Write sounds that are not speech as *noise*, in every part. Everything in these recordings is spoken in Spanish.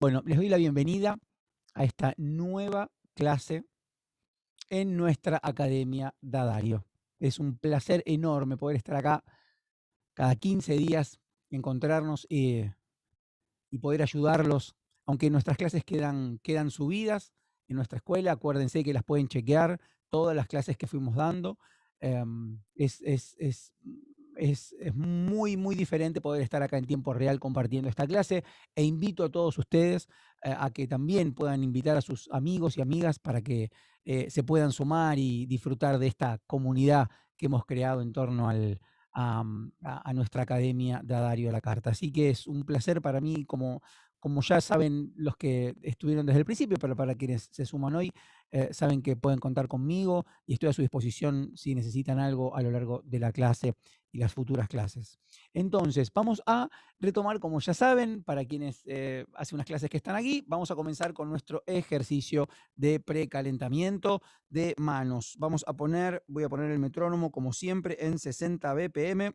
Bueno, les doy la bienvenida a esta nueva clase en nuestra Academia Dadario. Es un placer enorme poder estar acá cada 15 días, encontrarnos eh, y poder ayudarlos, aunque nuestras clases quedan, quedan subidas en nuestra escuela, acuérdense que las pueden chequear, todas las clases que fuimos dando. Em, es, es es, muy, muy diferente poder estar acá en tiempo real compartiendo esta clase e invito a todos ustedes eh, a que también puedan invitar a sus amigos y amigas para que eh, se puedan sumar y disfrutar de esta comunidad que hemos creado en torno al, a, a, nuestra academia de Adario a la Carta. Así que es un placer para mí como como ya saben los que estuvieron desde el principio, pero para quienes se suman hoy, eh, saben que pueden contar conmigo y estoy a su disposición si necesitan algo a lo largo de la clase y las futuras clases. Entonces, vamos a retomar, como ya saben, para quienes hacen eh, hace unas clases que están aquí, vamos a comenzar con nuestro ejercicio de precalentamiento de manos. Vamos a poner, voy a poner el metrónomo como siempre en 60 BPM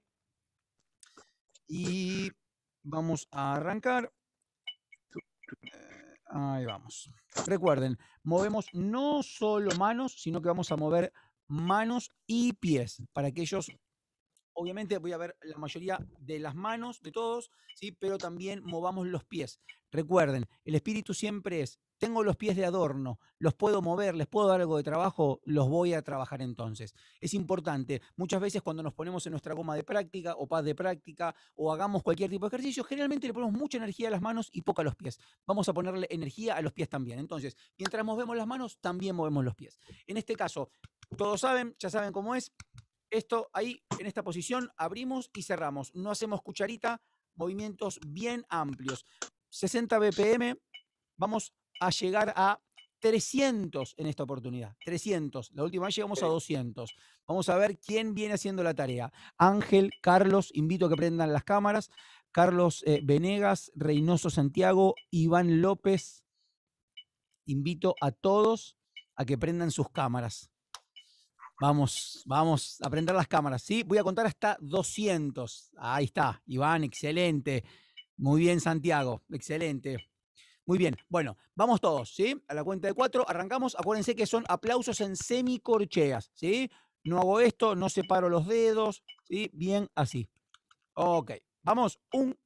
y vamos a arrancar. Ahí vamos. Recuerden, movemos no solo manos, sino que vamos a mover manos y pies para que ellos, obviamente voy a ver la mayoría de las manos de todos, ¿sí? pero también movamos los pies. Recuerden, el espíritu siempre es tengo los pies de adorno, los puedo mover, les puedo dar algo de trabajo, los voy a trabajar entonces. Es importante, muchas veces cuando nos ponemos en nuestra goma de práctica o paz de práctica o hagamos cualquier tipo de ejercicio, generalmente le ponemos mucha energía a las manos y poca a los pies. Vamos a ponerle energía a los pies también. Entonces, mientras movemos las manos, también movemos los pies. En este caso, todos saben, ya saben cómo es. Esto ahí, en esta posición, abrimos y cerramos. No hacemos cucharita, movimientos bien amplios. 60 BPM, vamos a llegar a 300 en esta oportunidad. 300. La última vez llegamos a 200. Vamos a ver quién viene haciendo la tarea. Ángel, Carlos, invito a que prendan las cámaras. Carlos eh, Venegas, Reynoso Santiago, Iván López. Invito a todos a que prendan sus cámaras. Vamos, vamos a prender las cámaras, ¿sí? Voy a contar hasta 200. Ahí está, Iván, excelente. Muy bien, Santiago, excelente. Muy bien, bueno, vamos todos, ¿sí? A la cuenta de cuatro, arrancamos. Acuérdense que son aplausos en semicorcheas, ¿sí? No hago esto, no separo los dedos, ¿sí? Bien así. Ok, vamos. Un,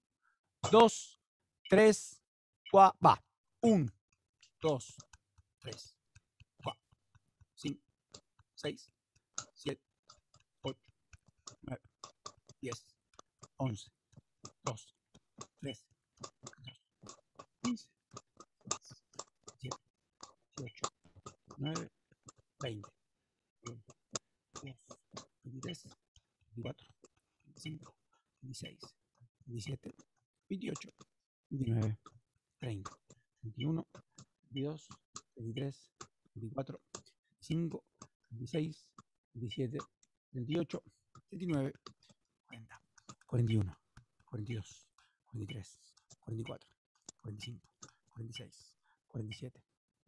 dos, tres, cuatro, va. Un, dos, tres, cuatro, cinco, seis, siete, ocho, nueve, diez, once, dos, tres, quince. 8, 9, 20, 22 23, 24, 25, 26, 27, 28, 29, 30, 31, 22, 23, 24, 5, 26, 27, 28, 29, 40, 41, 42, 43, 44, 45, 46, 47,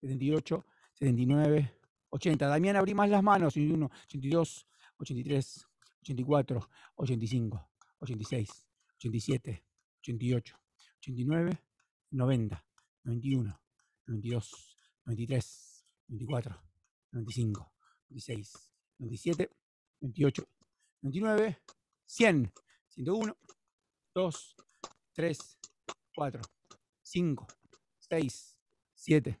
78, 79, 80. Damián, abrí más las manos. 81, 82, 83, 84, 85, 86, 87, 88, 89, 90, 91, 92, 93, 94, 95, 96, 97, 28, 99, 100, 101, 2, 3, 4, 5, 6, 7,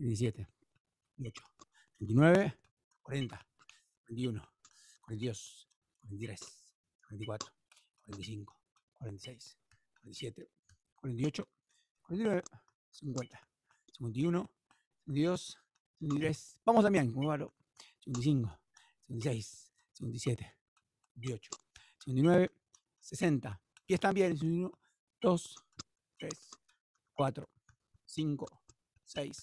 17 38, 29, 40, 41, 42, 43, 44, 45, 46, 47, 48, 49, 50, 51, 52, 53. Vamos también, Cubalo. 55, 56, 57, 58, 59, 60. Pies también. 1, 2, 3, 4, 5, 6,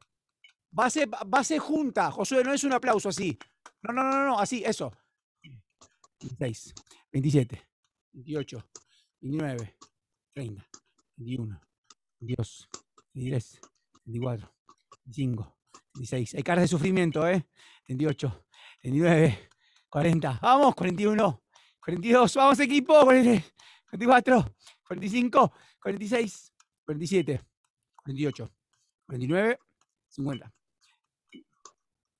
Base a junta, Josué, no es un aplauso así. No, no, no, no, así, eso. 26, 27, 28, 29, 30, 21, 22, 23, 24, 25, 26. Hay caras de sufrimiento, ¿eh? 28, 29, 40. Vamos, 41, 42. Vamos, equipo. 44, 45, 46, 47, 48, 49, 50.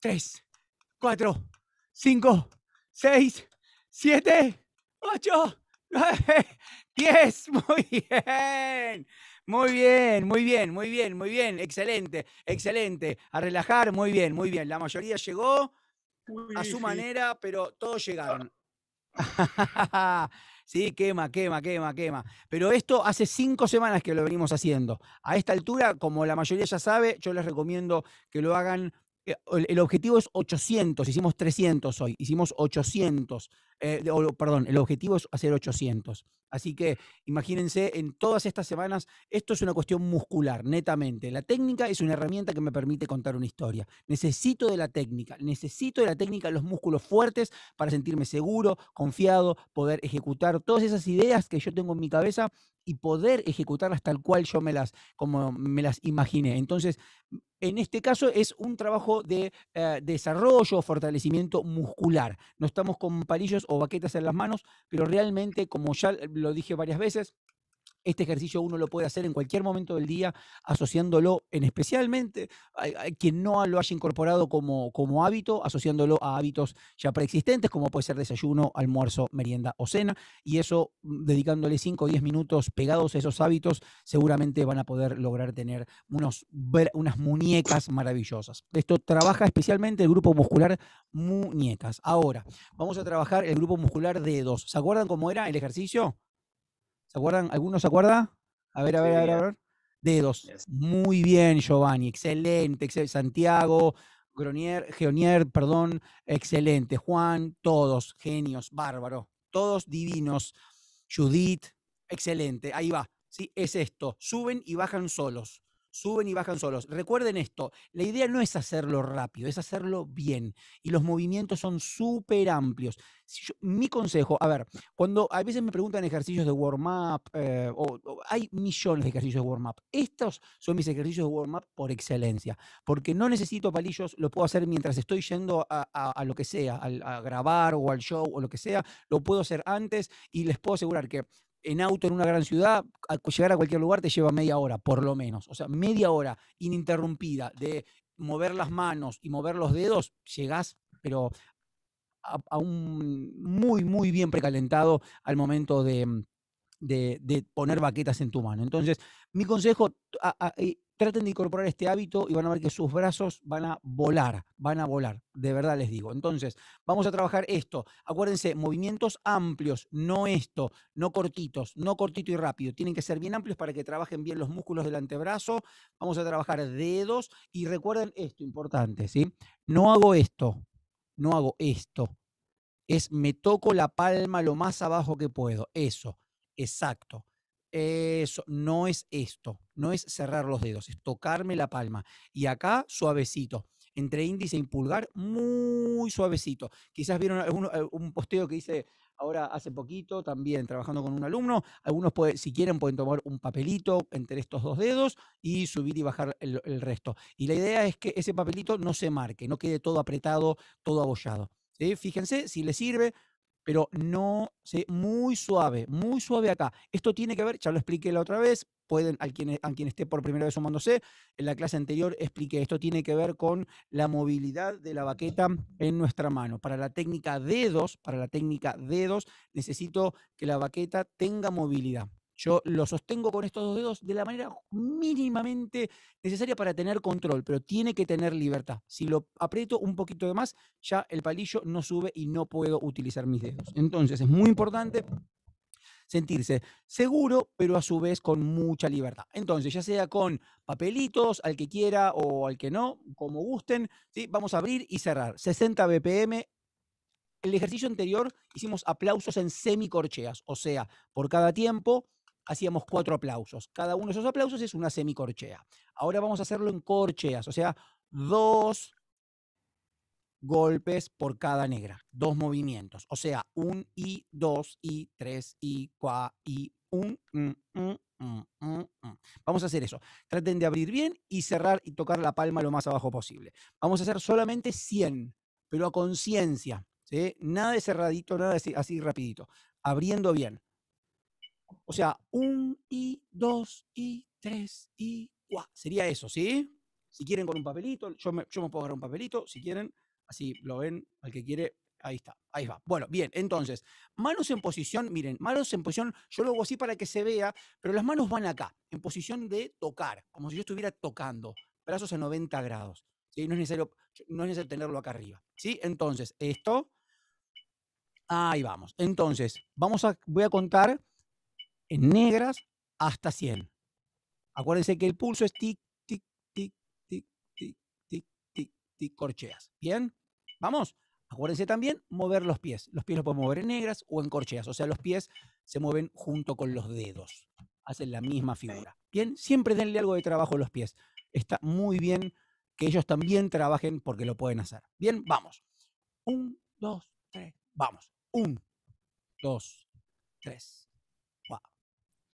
3, 4, 5, 6, siete, ocho, nueve, 10. *laughs* Muy bien. Muy bien, muy bien, muy bien, muy bien. Excelente, excelente. A relajar, muy bien, muy bien. La mayoría llegó a su manera, pero todos llegaron. *laughs* sí, quema, quema, quema, quema. Pero esto hace cinco semanas que lo venimos haciendo. A esta altura, como la mayoría ya sabe, yo les recomiendo que lo hagan eh, el objetivo es 800, hicimos 300 hoy, hicimos 800. Eh, perdón, el objetivo es hacer 800. Así que imagínense, en todas estas semanas, esto es una cuestión muscular, netamente. La técnica es una herramienta que me permite contar una historia. Necesito de la técnica, necesito de la técnica los músculos fuertes para sentirme seguro, confiado, poder ejecutar todas esas ideas que yo tengo en mi cabeza y poder ejecutarlas tal cual yo me las, como me las imaginé. Entonces, en este caso es un trabajo de eh, desarrollo, fortalecimiento muscular. No estamos con palillos o vaquetas en las manos, pero realmente, como ya lo dije varias veces, este ejercicio uno lo puede hacer en cualquier momento del día, asociándolo en especialmente a, quien no lo haya incorporado como, como hábito, asociándolo a hábitos ya preexistentes, como puede ser desayuno, almuerzo, merienda o cena. Y eso, mm, dedicándole 5 o 10 minutos pegados a esos hábitos, seguramente van a poder lograr tener unos, unas muñecas maravillosas. Esto trabaja especialmente el grupo muscular muñecas. Ahora, vamos a trabajar el grupo muscular de dedos. ¿Se acuerdan cómo era el ejercicio? ¿Se acuerdan? ¿Alguno se acuerda? A ver, a ver, a ver, a ver. Dedos. Muy bien, Giovanni. Excelente. Santiago, Gronier, Geonier, perdón. Excelente. Juan, todos. Genios, Bárbaro. Todos divinos. Judith, excelente. Ahí va. ¿sí? Es esto. Suben y bajan solos suben y bajan solos. Recuerden esto, la idea no es hacerlo rápido, es hacerlo bien. Y los movimientos son súper amplios. mi consejo, a ver, cuando a veces me preguntan ejercicios de warm-up, eh, o, hay millones de ejercicios de warm-up. Estos son mis ejercicios de warm-up por excelencia, porque no necesito palillos, lo puedo hacer mientras estoy yendo a, lo que sea, a, a grabar o al show o lo que sea, lo puedo hacer antes y les puedo asegurar que en auto en una gran ciudad, llegar a cualquier lugar te lleva media hora, por lo menos. O sea, media hora ininterrumpida de mover las manos y mover los dedos, llegás, pero a, un muy, muy bien precalentado al momento de, de, poner baquetas en tu mano. Entonces, mi consejo, eh, Traten de incorporar este hábito y van a ver que sus brazos van a volar, van a volar, de verdad les digo. Entonces, vamos a trabajar esto. Acuérdense, movimientos amplios, no esto, no cortitos, no cortito y rápido. Tienen que ser bien amplios para que trabajen bien los músculos del antebrazo. Vamos a trabajar dedos y recuerden esto importante, ¿sí? No hago esto, no hago esto. Es me toco la palma lo más abajo que puedo. Eso, exacto. Eso, no es esto, no es cerrar los dedos, es tocarme la palma. Y acá suavecito, entre índice y pulgar, muy suavecito. Quizás vieron eh, un posteo que hice ahora hace poquito, también trabajando con un alumno. Algunos, puede, si quieren, pueden tomar un papelito entre estos dos dedos y subir y bajar el, resto. Y la idea es que ese papelito no se marque, no quede todo apretado, todo abollado. Fíjense si le sirve, pero no sé, muy suave, muy suave acá. Esto tiene que ver, ya lo expliqué la otra vez, pueden, quien, a quien esté por primera vez sumándose, en la clase anterior expliqué, esto tiene que ver con la movilidad de la baqueta en nuestra mano. Para la técnica dedos, para la técnica dedos, necesito que la baqueta tenga movilidad. Yo lo sostengo con estos dos dedos de la manera mínimamente necesaria para tener control, pero tiene que tener libertad. Si lo aprieto un poquito de más, ya el palillo no sube y no puedo utilizar mis dedos. Entonces es muy importante sentirse seguro, pero a su vez con mucha libertad. Entonces, ya sea con papelitos, al que quiera o al que no, como gusten, ¿sí? vamos a abrir y cerrar. 60 BPM. El ejercicio anterior hicimos aplausos en semicorcheas, o sea, por cada tiempo hacíamos cuatro aplausos. Cada uno de esos aplausos es una semicorchea. Ahora vamos a hacerlo en corcheas, o sea, dos golpes por cada negra, dos movimientos, o sea, un y, dos y, tres y, cua y, un, mm, mm, mm, Vamos a hacer eso. Traten de abrir bien y cerrar y tocar la palma lo más abajo posible. Vamos a hacer solamente 100, pero a conciencia, ¿sí? Nada de cerradito, nada así rapidito, abriendo bien. O sea, un y, dos y, tres y, cuatro. Sería eso, ¿sí? Si quieren con un papelito, yo me, puedo agarrar un papelito, si quieren, así lo ven, al que quiere, ahí está, ahí va. Bueno, bien, entonces, manos en posición, miren, manos en posición, yo lo hago así para que se vea, pero las manos van acá, en posición de tocar, como si yo estuviera tocando, brazos a 90 grados. ¿sí? No, es necesario, no es necesario tenerlo acá arriba. ¿sí? Entonces, esto, ahí vamos. Entonces, vamos a, voy a contar en negras hasta 100. Acuérdense que el pulso es tic, tic, tic, tic, tic, tic, tic, tic, corcheas. ¿Bien? Vamos. Acuérdense también mover los pies. Los pies los pueden mover en negras o en corcheas. O sea, los pies se mueven junto con los dedos. Hacen la misma figura. Bien, siempre denle algo de trabajo a los pies. Está muy bien que ellos también trabajen porque lo pueden hacer. Bien, vamos. Un, dos, tres, vamos. Un, dos, tres.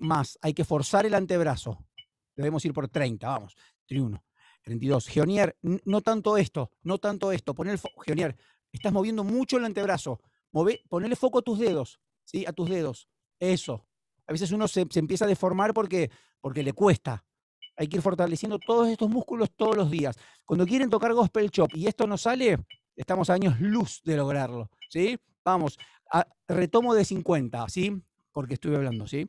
Más, hay que forzar el antebrazo. Debemos ir por 30, vamos. Triuno. 32. Geonier, no tanto esto, no tanto esto. Poner Geonier, estás moviendo mucho el antebrazo. Move, foco a tus dedos, A tus dedos. Eso. A veces uno se, empieza a deformar porque, porque le cuesta. Hay que ir fortaleciendo todos estos músculos todos los días. Cuando quieren tocar gospel chop y esto no sale, estamos a años luz de lograrlo, ¿sí? Vamos, retomo de 50, ¿sí? Porque estuve hablando, ¿sí?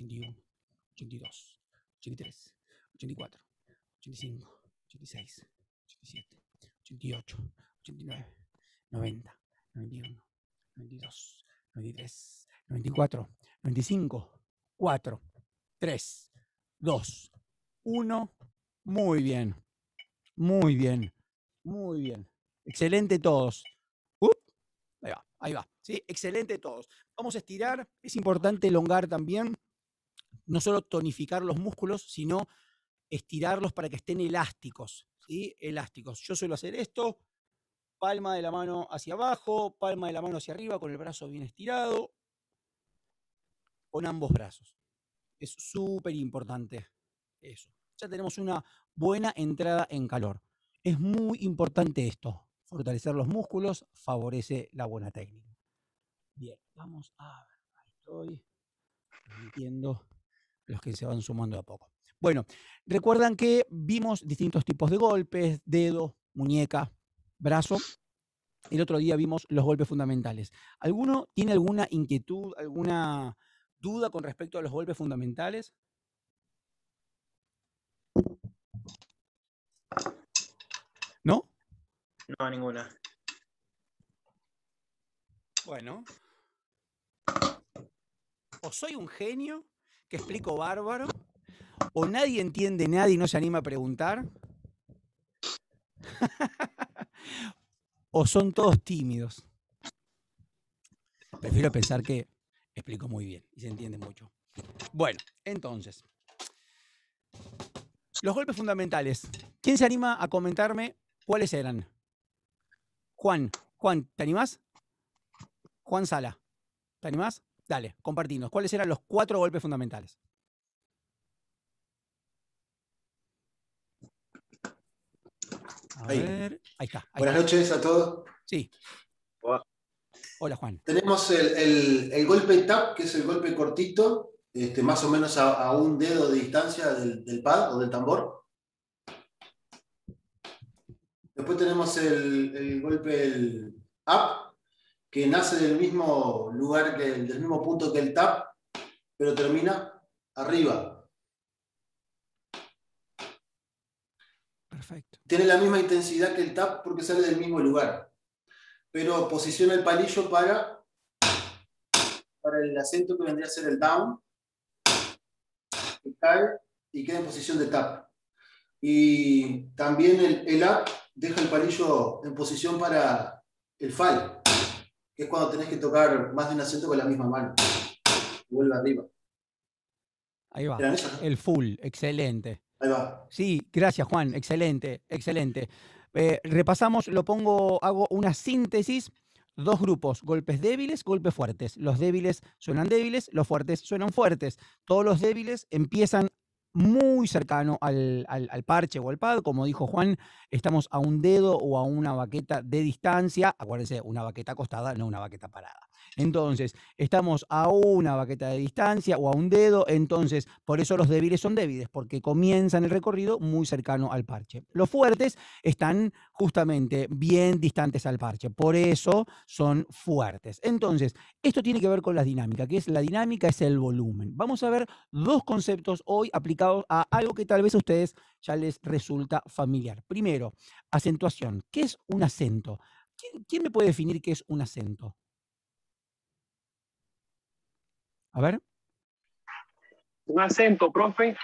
81, 82, 83, 84, 85, 86, 87, 88, 89, 90, 91, 92, 93, 94, 95, 4, 3, 2, 1. Muy bien, muy bien, muy bien. Excelente todos. ahí va, ahí va. Sí, excelente todos. Vamos a estirar. Es importante elongar también no solo tonificar los músculos, sino estirarlos para que estén elásticos. ¿sí? Elásticos. Yo suelo hacer esto, palma de la mano hacia abajo, palma de la mano hacia arriba, con el brazo bien estirado, con ambos brazos. Es súper importante eso. Ya tenemos una buena entrada en calor. Es muy importante esto. Fortalecer los músculos favorece la buena técnica. Bien, vamos a ver. estoy. Entiendo los que se van sumando a poco. Bueno, recuerdan que vimos distintos tipos de golpes, dedo, muñeca, brazo. El otro día vimos los golpes fundamentales. ¿Alguno tiene alguna inquietud, alguna duda con respecto a los golpes fundamentales? ¿No? No, ninguna. Bueno. O soy un genio que explico bárbaro, o nadie entiende nada y no se anima a preguntar, *laughs* o son todos tímidos. Prefiero pensar que explico muy bien y se entiende mucho. Bueno, entonces, los golpes fundamentales. ¿Quién se anima a comentarme cuáles eran? Juan, Juan, ¿te animás? Juan Sala, ¿te animás? Dale, compartinos. ¿Cuáles eran los cuatro golpes fundamentales? A ver. Ahí está. Buenas noches a todos. Sí. Hola, Juan. Tenemos el, golpe tap, que es el golpe cortito, este, más o menos a, un dedo de distancia del, del, pad o del tambor. Después tenemos el, el golpe up, que nace del mismo lugar, que, del mismo punto que el tap, pero termina arriba. Perfecto. Tiene la misma intensidad que el tap porque sale del mismo lugar, pero posiciona el palillo para, para el acento que vendría a ser el down, el cae y queda en posición de tap. Y también el, el up deja el palillo en posición para el fall es cuando tenés que tocar más de un acento con la misma mano. vuelve arriba. Ahí va. El full, excelente. Ahí va. Sí, gracias Juan, excelente, excelente. Eh, repasamos, lo pongo, hago una síntesis. Dos grupos, golpes débiles, golpes fuertes. Los débiles suenan débiles, los fuertes suenan fuertes. Todos los débiles empiezan muy cercano al, al, parche o al pad. Como dijo Juan, estamos a un dedo o a una baqueta de distancia. Acuérdense, una baqueta acostada, no una baqueta parada. Entonces, estamos a una baqueta de distancia o a un dedo, entonces por eso los débiles son débiles, porque comienzan el recorrido muy cercano al parche. Los fuertes están justamente bien distantes al parche, por eso son fuertes. Entonces, esto tiene que ver con la dinámica, que es la dinámica es el volumen. Vamos a ver dos conceptos hoy aplicados a algo que tal vez a ustedes ya les resulta familiar. Primero, acentuación. ¿Qué es un acento? ¿Quién, quién me puede definir qué es un acento? A ver. Un acento, profe.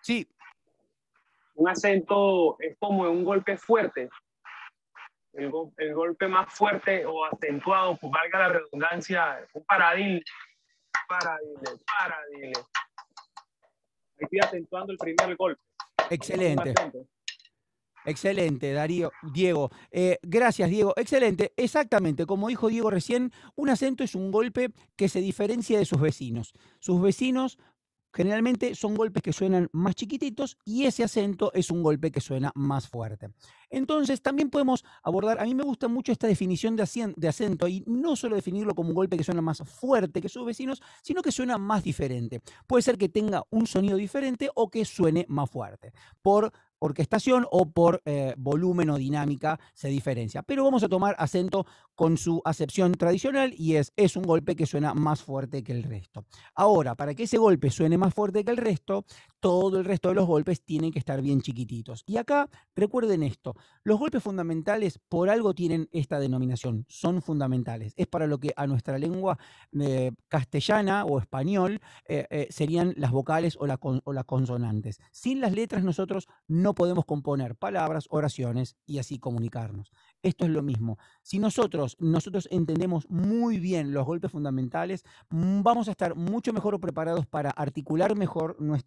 Sí. Un acento es como un golpe fuerte. El, golpe más fuerte o acentuado, pues, valga la redundancia, un paradil. Paradile, Ahí Estoy acentuando el primer golpe. Excelente. Excelente, Darío, Diego. Eh, gracias, Diego. Excelente. Exactamente, como dijo Diego recién, un acento es un golpe que se diferencia de sus vecinos. Sus vecinos generalmente son golpes que suenan más chiquititos y ese acento es un golpe que suena más fuerte. Entonces, también podemos abordar, a mí me gusta mucho esta definición de, acento y no solo definirlo como un golpe que suena más fuerte que sus vecinos, sino que suena más diferente. Puede ser que tenga un sonido diferente o que suene más fuerte. Por orquestación o por eh, volumen o dinámica se diferencia. Pero vamos a tomar acento con su acepción tradicional y es, es un golpe que suena más fuerte que el resto. Ahora, para que ese golpe suene más fuerte que el resto, todo el resto de los golpes tienen que estar bien chiquititos. Y acá recuerden esto, los golpes fundamentales por algo tienen esta denominación, son fundamentales. Es para lo que a nuestra lengua eh, castellana o español eh, eh, serían las vocales o las consonantes. Sin las letras nosotros no podemos componer palabras, oraciones y así comunicarnos. Esto es lo mismo. Si nosotros nosotros entendemos muy bien los golpes fundamentales, mm, vamos a estar mucho mejor preparados para articular mejor nuestro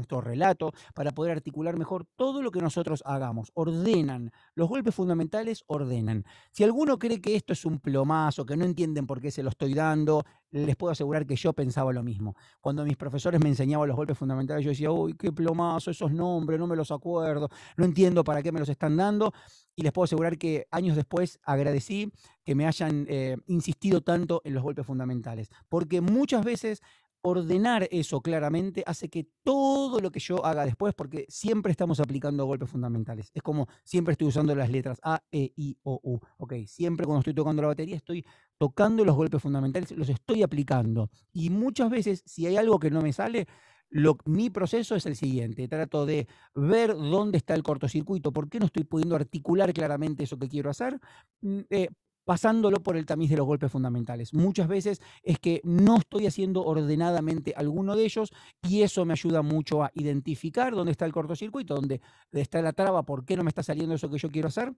nuestro relato, para poder articular mejor todo lo que nosotros hagamos. Ordenan, los golpes fundamentales ordenan. Si alguno cree que esto es un plomazo, que no entienden por qué se lo estoy dando, les puedo asegurar que yo pensaba lo mismo. Cuando mis profesores me enseñaban los golpes fundamentales, yo decía, uy, qué plomazo, esos nombres, no me los acuerdo, no entiendo para qué me los están dando. Y les puedo asegurar que años después agradecí que me hayan eh, insistido tanto en los golpes fundamentales, porque muchas veces ordenar eso claramente hace que todo lo que yo haga después, porque siempre estamos aplicando golpes fundamentales. Es como siempre estoy usando las letras A, E, I, O, U. Ok, siempre cuando estoy tocando la batería estoy tocando los golpes fundamentales, los estoy aplicando. Y muchas veces, si hay algo que no me sale, lo, mi proceso es el siguiente. Trato de ver dónde está el cortocircuito, por qué no estoy pudiendo articular claramente eso que quiero hacer. Mm, eh, pasándolo por el tamiz de los golpes fundamentales. Muchas veces es que no estoy haciendo ordenadamente alguno de ellos y eso me ayuda mucho a identificar dónde está el cortocircuito, dónde está la traba, por qué no me está saliendo eso que yo quiero hacer.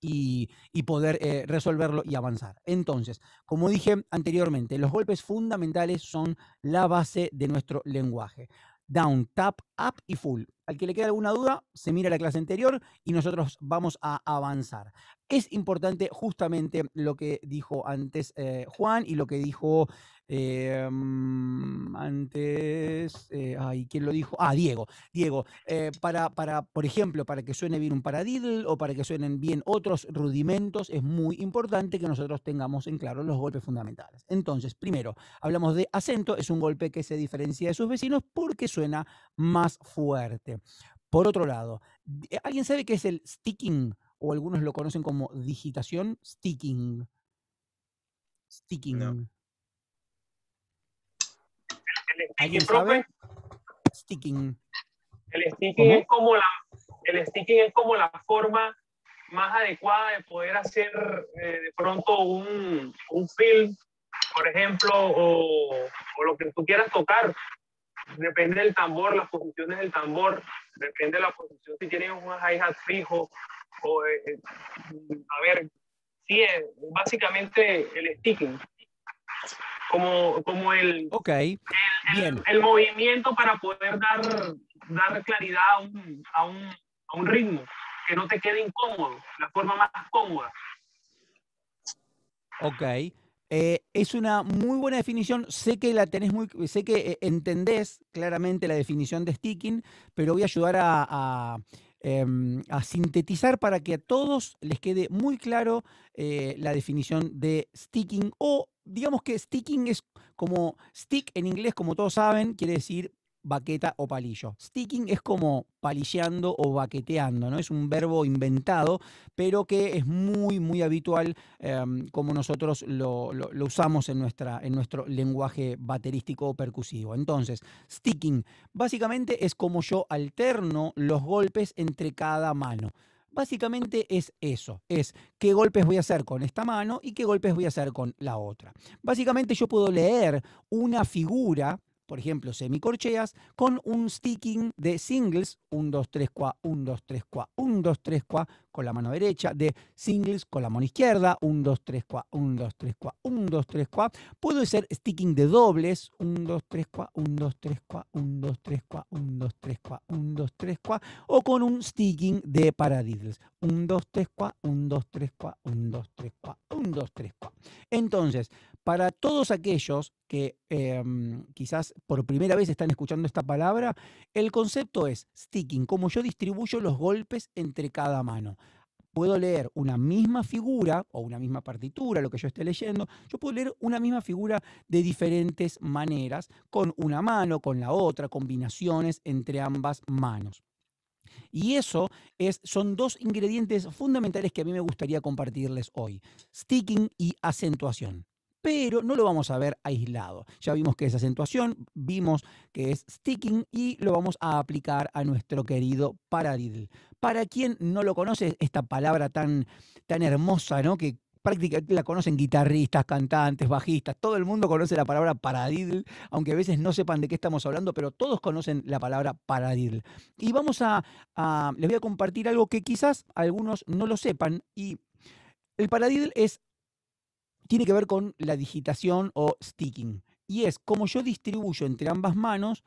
Y, poder eh, resolverlo y avanzar. Entonces, como dije anteriormente, los golpes fundamentales son la base de nuestro lenguaje. Down, tap, up y full. Al que le quede alguna duda, se mira la clase anterior y nosotros vamos a avanzar. Es importante justamente lo que dijo antes eh, Juan y lo que dijo eh, mm, antes, eh, ¿quién lo dijo? Ah, Diego. Diego, eh, para, para, por ejemplo, para que suene bien un paradiddle o para que suenen bien otros rudimentos, es muy importante que nosotros tengamos en claro los golpes fundamentales. Entonces, primero, hablamos de acento, es un golpe que se diferencia de sus vecinos porque suena más fuerte. Por otro lado, eh, ¿alguien sabe qué es el sticking? O algunos lo conocen como digitación, sticking. Sticking. ¿Alguien sabe? Sticking. El sticking, es como la, el sticking es como la forma más adecuada de poder hacer eh, de pronto un, un film, por ejemplo, o, o, lo que tú quieras tocar depende del tambor, las posiciones del tambor, depende de la posición, si tienes un hi-hat fijo, o, eh, eh, a ver, sí, eh, es básicamente el sticking. Como, como el, el, el, movimiento para poder dar, dar claridad a un, a, un, a un ritmo, que no te quede incómodo, la forma más cómoda. Ok. Eh, es una muy buena definición. Sé que la tenés muy, sé que eh, entendés claramente la definición de sticking, pero voy a ayudar a, em, sintetizar para que a todos les quede muy claro eh, la definición de sticking o digamos que sticking es como stick en inglés, como todos saben, quiere decir baqueta o palillo. Sticking es como palilleando o baqueteando, ¿no? Es un verbo inventado, pero que es muy, muy habitual em, como nosotros lo, usamos en, nuestra, en nuestro lenguaje baterístico o percusivo. Entonces, sticking básicamente es como yo alterno los golpes entre cada mano. Básicamente es eso, es qué golpes voy a hacer con esta mano y qué golpes voy a hacer con la otra. Básicamente yo puedo leer una figura por ejemplo, semicorcheas, con un sticking de singles, 1, 2, 3, 4, 1, 2, 3, 4, 1, 2, 3, 4, con la mano derecha, de singles con la mano izquierda, 1, 2, 3, 4, 1, 2, 3, 4, 1, 2, 3, 4. Puede ser sticking de dobles, 1, 2, 3, 4, 1, 2, 3, 4, 1, 2, 3, 4, 1, 2, 3, 4, 1, 2, 3, 4, o con un sticking de paradiddles, 1, 2, 3, 4, 1, 2, 3, 4, 1, 2, 3, 4, 1, 2, 3, 4. Entonces, para todos aquellos que em, quizás por primera vez están escuchando esta palabra, el concepto es sticking, como yo distribuyo los golpes entre cada mano. Puedo leer una misma figura o una misma partitura, lo que yo esté leyendo, yo puedo leer una misma figura de diferentes maneras, con una mano, con la otra, combinaciones entre ambas manos. Y eso es, son dos ingredientes fundamentales que a mí me gustaría compartirles hoy, sticking y acentuación pero no lo vamos a ver aislado. Ya vimos que es acentuación, vimos que es sticking y lo vamos a aplicar a nuestro querido paradiddle. Para quien no lo conoce, esta palabra tan, tan hermosa, ¿no? Que prácticamente la conocen guitarristas, cantantes, bajistas, todo el mundo conoce la palabra paradiddle, aunque a veces no sepan de qué estamos hablando, pero todos conocen la palabra paradiddle. Y vamos a, les voy a compartir algo que quizás algunos no lo sepan y el paradiddle es tiene que ver con la digitación o sticking. Y es como yo distribuyo entre ambas manos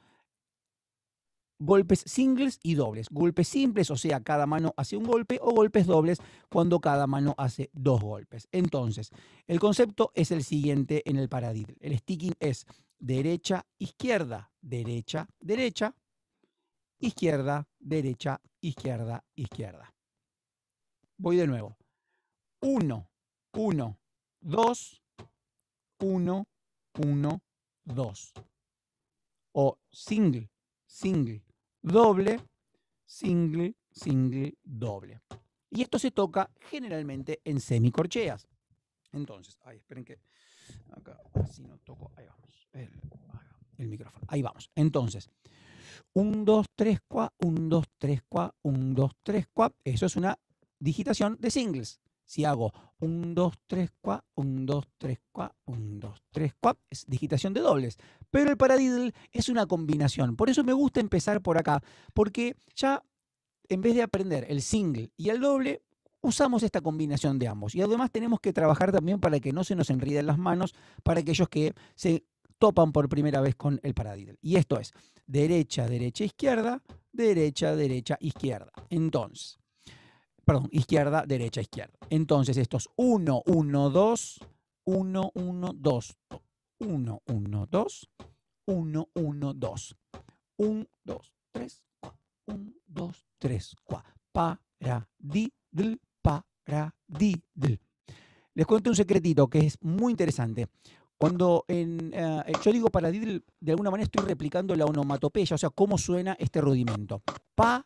golpes singles y dobles. Golpes simples, o sea, cada mano hace un golpe, o golpes dobles cuando cada mano hace dos golpes. Entonces, el concepto es el siguiente en el paradigma El sticking es derecha, izquierda, derecha, derecha, izquierda, derecha, izquierda, izquierda. Voy de nuevo. Uno, uno. 2, 1, 1, 2. O single, single, doble, single, single, doble. Y esto se toca generalmente en semicorcheas. Entonces, ay, esperen que acá, así no toco, ahí vamos, el, el micrófono, ahí vamos. Entonces, 1, 2, 3, 4, 1, 2, 3, 4, 1, 2, 3, 4. Eso es una digitación de singles. Si hago 1, 2, 3, 4, 1, 2, 3, 4, 1, 2, 3, 4, es digitación de dobles. Pero el paradiddle es una combinación. Por eso me gusta empezar por acá, porque ya en vez de aprender el single y el doble, usamos esta combinación de ambos. Y además tenemos que trabajar también para que no se nos enriden las manos para aquellos que se topan por primera vez con el paradiddle. Y esto es derecha, derecha, izquierda, derecha, derecha, izquierda. Entonces, perdón, izquierda, derecha, izquierda. Entonces, estos es 1, 1, 2, 1, 1, 2, 1, 1, 2, 1, 1, 2. 1, 2, 3, 1, 2, 3, 4. Para, di, dl, para, di, dl. Les cuento un secretito que es muy interesante. Cuando en, eh, yo digo di de alguna manera estoy replicando la onomatopeya, o sea, cómo suena este rudimento. Para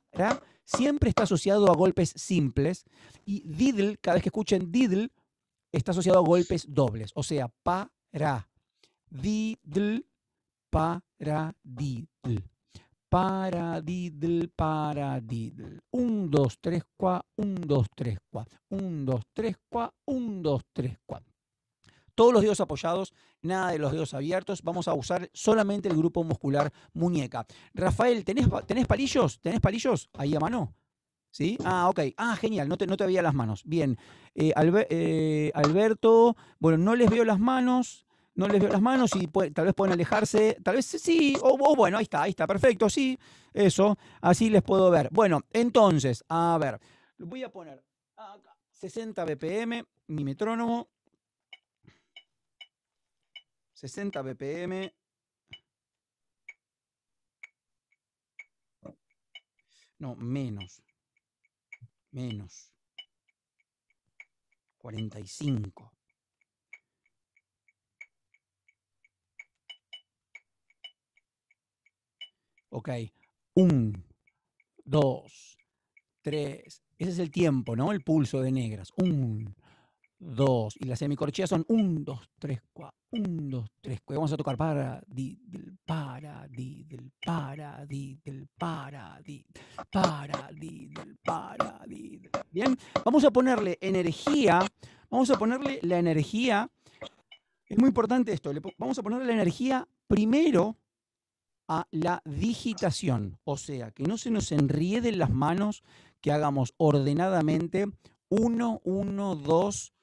siempre está asociado a golpes simples y diddle, cada vez que escuchen diddle, está asociado a golpes dobles, o sea, para, diddle, para, diddle. Para diddle, para diddle. Un, dos, tres, cua, un, dos, tres, cua. Un, dos, tres, cua, un, dos, tres, cua todos los dedos apoyados, nada de los dedos abiertos. Vamos a usar solamente el grupo muscular muñeca. Rafael, ¿tenés, palillos? ¿Tenés palillos ahí a mano? ¿Sí? Ah, ok. Ah, genial. No te, no te veía las manos. Bien. Eh, eh, Alberto, bueno, no les veo las manos. No les veo las manos y tal vez pueden alejarse. Tal vez sí. O, bueno, ahí está, ahí está. Perfecto, sí. Eso. Así les puedo ver. Bueno, entonces, a ver. Voy a poner 60 BPM, mi metrónomo. 60 BPM. No, menos. Menos. 45. Ok. Un, dos, tres. Ese es el tiempo, ¿no? El pulso de negras. Un, 2. Y la semicorchea son 1, 2, 3, 4. 1, 2, 3, 4. Vamos a tocar para, di, del, para, di, del, para, di, del, para, di, para, di, del, para, di. Del. Bien, vamos a ponerle energía. Vamos a ponerle la energía. Es muy importante esto. Le, vamos a ponerle la energía primero a la digitación. O sea, que no se nos enrieden las manos, que hagamos ordenadamente 1, 1, 2,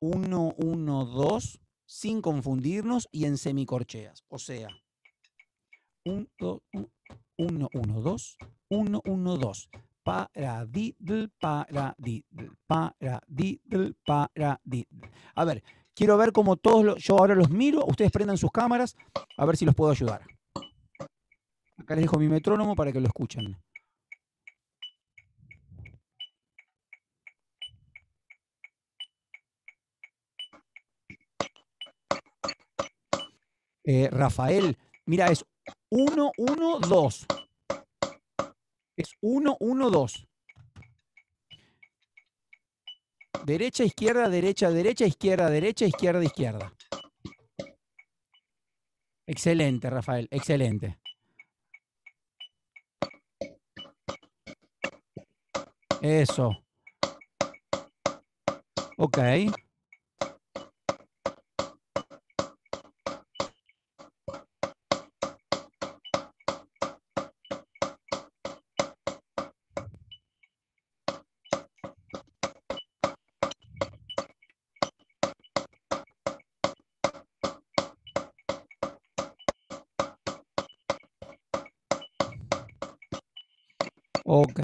1, 1, 2, sin confundirnos y en semicorcheas. O sea, 1, 1, 2, 1, 1, 2. Para, didl, para, didl, para, didl, para, A ver, quiero ver cómo todos los, yo ahora los miro, ustedes prendan sus cámaras, a ver si los puedo ayudar. Acá les dejo mi metrónomo para que lo escuchen. Eh, Rafael, mira, es 1, 1, 2. Es 1, 1, 2. Derecha, izquierda, derecha, derecha, izquierda, derecha, izquierda, izquierda. Excelente, Rafael, excelente. Eso. Ok. Ah, ok.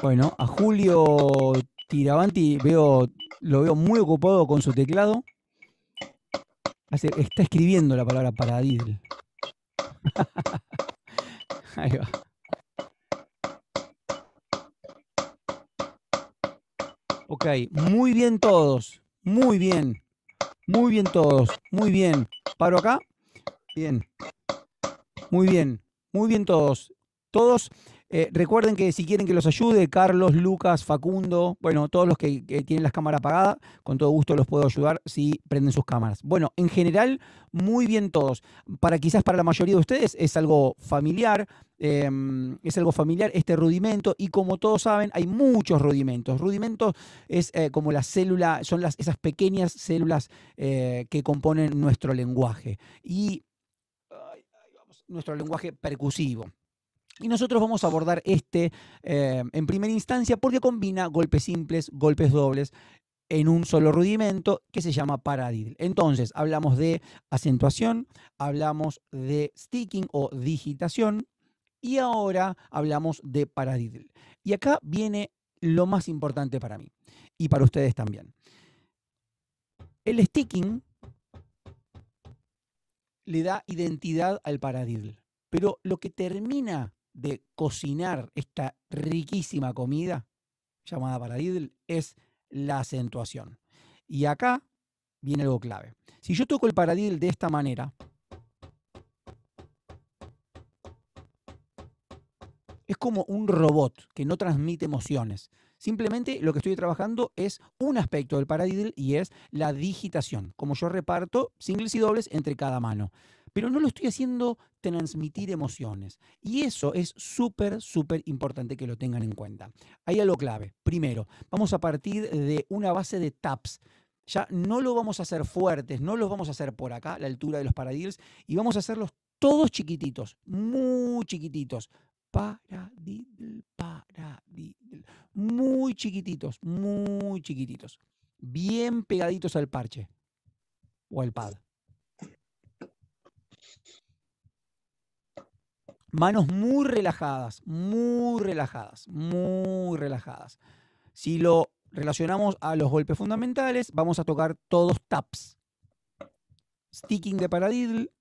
Bueno, a Julio Tiravanti veo, lo veo muy ocupado con su teclado. está escribiendo la palabra paradil. *laughs* Ahí va. Ok, muy bien todos, muy bien. Muy bien todos, muy bien. Paro acá. Bien. Muy bien, muy bien todos. Todos eh, recuerden que si quieren que los ayude, Carlos, Lucas, Facundo, bueno, todos los que, tienen las cámaras apagadas, con todo gusto los puedo ayudar si prenden sus cámaras. Bueno, en general, muy bien todos. Para quizás para la mayoría de ustedes es algo familiar, em, es algo familiar este rudimento y como todos saben, hay muchos rudimentos. Rudimentos es eh, como las células, son las, esas pequeñas células eh, que componen nuestro lenguaje y nuestro lenguaje percusivo. Y nosotros vamos a abordar este eh, en primera instancia porque combina golpes simples, golpes dobles en un solo rudimento que se llama paradiddle. Entonces, hablamos de acentuación, hablamos de sticking o digitación y ahora hablamos de paradiddle. Y acá viene lo más importante para mí y para ustedes también. El sticking le da identidad al paradiddle, pero lo que termina de cocinar esta riquísima comida llamada paradiddle es la acentuación. Y acá viene algo clave. Si yo toco el paradiddle de esta manera, es como un robot que no transmite emociones. Simplemente lo que estoy trabajando es un aspecto del paradiddle y es la digitación, como yo reparto singles y dobles entre cada mano pero no lo estoy haciendo transmitir emociones. Y eso es súper, súper importante que lo tengan en cuenta. a algo clave. Primero, vamos a partir de una base de TAPS. Ya no lo vamos a hacer fuertes, no los vamos a hacer por acá, la altura de los paradigmas, y vamos a hacerlos todos chiquititos, muy chiquititos. para, paradil. Muy chiquititos, muy chiquititos. Bien pegaditos al parche o al pad. Manos muy relajadas, muy relajadas, muy relajadas. Si lo relacionamos a los golpes fundamentales, vamos a tocar todos taps. Sticking de paradiddle,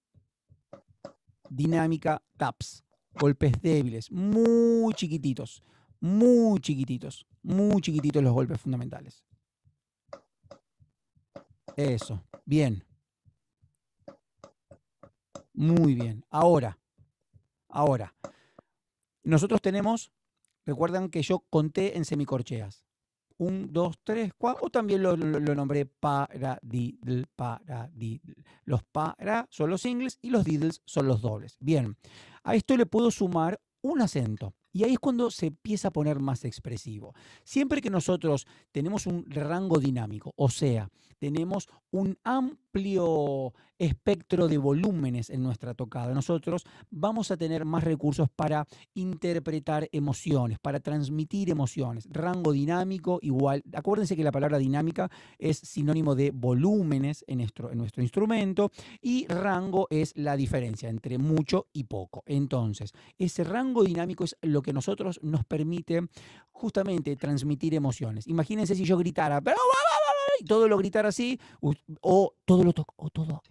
dinámica taps. Golpes débiles, muy chiquititos, muy chiquititos, muy chiquititos los golpes fundamentales. Eso, bien. Muy bien. Ahora, ahora, nosotros tenemos, recuerdan que yo conté en semicorcheas. Un, dos, tres, cuatro, o también lo, nombré para, diddle, para, diddle. Los para son los singles y los diddles son los dobles. Bien, a esto le puedo sumar un acento. Y ahí es cuando se empieza a poner más expresivo. Siempre que nosotros tenemos un rango dinámico, o sea, tenemos un am amplio espectro de volúmenes en nuestra tocada. Nosotros vamos a tener más recursos para interpretar emociones, para transmitir emociones. Rango dinámico igual. Acuérdense que la palabra dinámica es sinónimo de volúmenes en nuestro, en nuestro instrumento y rango es la diferencia entre mucho y poco. Entonces, ese rango dinámico es lo que nosotros nos permite justamente transmitir emociones. Imagínense si yo gritara, pero vamos y todo lo gritar así, o todo lo, o todo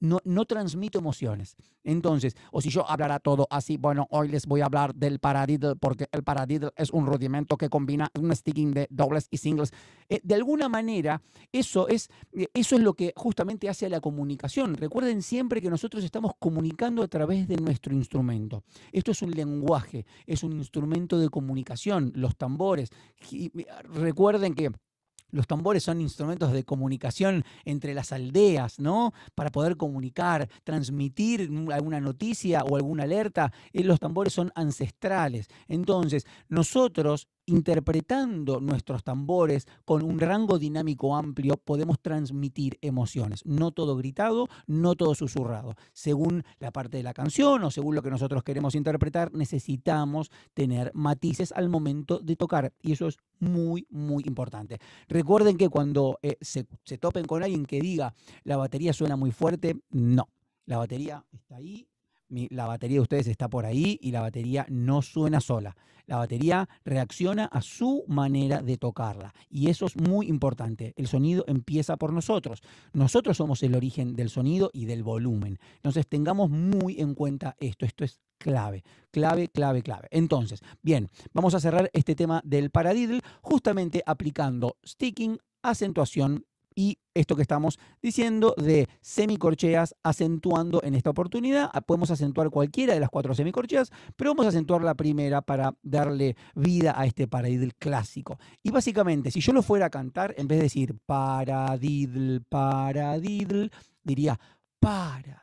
no, no transmito emociones. Entonces, o si yo hablara todo así, bueno, hoy les voy a hablar del paradiddle porque el paradiddle es un rudimento que combina un sticking de dobles y singles. Eh, de alguna manera, eso es, eh, eso es lo que justamente hace a la comunicación. Recuerden siempre que nosotros estamos comunicando a través de nuestro instrumento. Esto es un lenguaje, es un instrumento de comunicación, los tambores. Eh, recuerden que los tambores son instrumentos de comunicación entre las aldeas, ¿no? Para poder comunicar, transmitir alguna noticia o alguna alerta, eh, los tambores son ancestrales. Entonces, nosotros interpretando nuestros tambores con un rango dinámico amplio, podemos transmitir emociones. No todo gritado, no todo susurrado. Según la parte de la canción o según lo que nosotros queremos interpretar, necesitamos tener matices al momento de tocar. Y eso es muy, muy importante. Recuerden que cuando eh, se, se topen con alguien que diga la batería suena muy fuerte, no. La batería está ahí, la batería de ustedes está por ahí y la batería no suena sola. La batería reacciona a su manera de tocarla. Y eso es muy importante. El sonido empieza por nosotros. Nosotros somos el origen del sonido y del volumen. Entonces tengamos muy en cuenta esto. Esto es clave, clave, clave, clave. Entonces, bien, vamos a cerrar este tema del paradiddle justamente aplicando sticking, acentuación y esto que estamos diciendo de semicorcheas acentuando en esta oportunidad. Ah, podemos acentuar cualquiera de las cuatro semicorcheas, pero vamos a acentuar la primera para darle vida a este paradidl clásico. Y básicamente, si yo lo fuera a cantar, en vez de decir paradidl, paradidl, diría paradidl,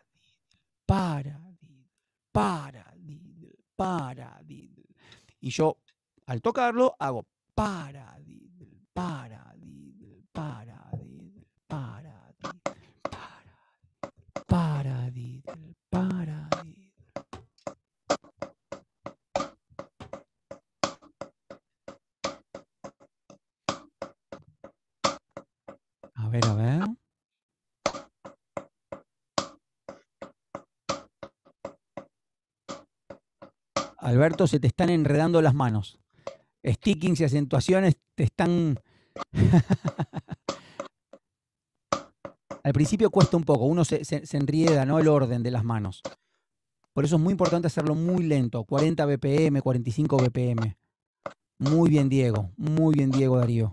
paradidl, para paradidl. Y yo, al tocarlo, hago paradidl, paradidl, paradidl. Para, para, para, A ver, a ver. Alberto, se te están enredando las manos. Stickings y acentuaciones te están... *laughs* Al principio cuesta un poco, uno se, se, enrieda, ¿no? El orden de las manos. Por eso es muy importante hacerlo muy lento, 40 BPM, 45 BPM. Muy bien, Diego. Muy bien, Diego Darío.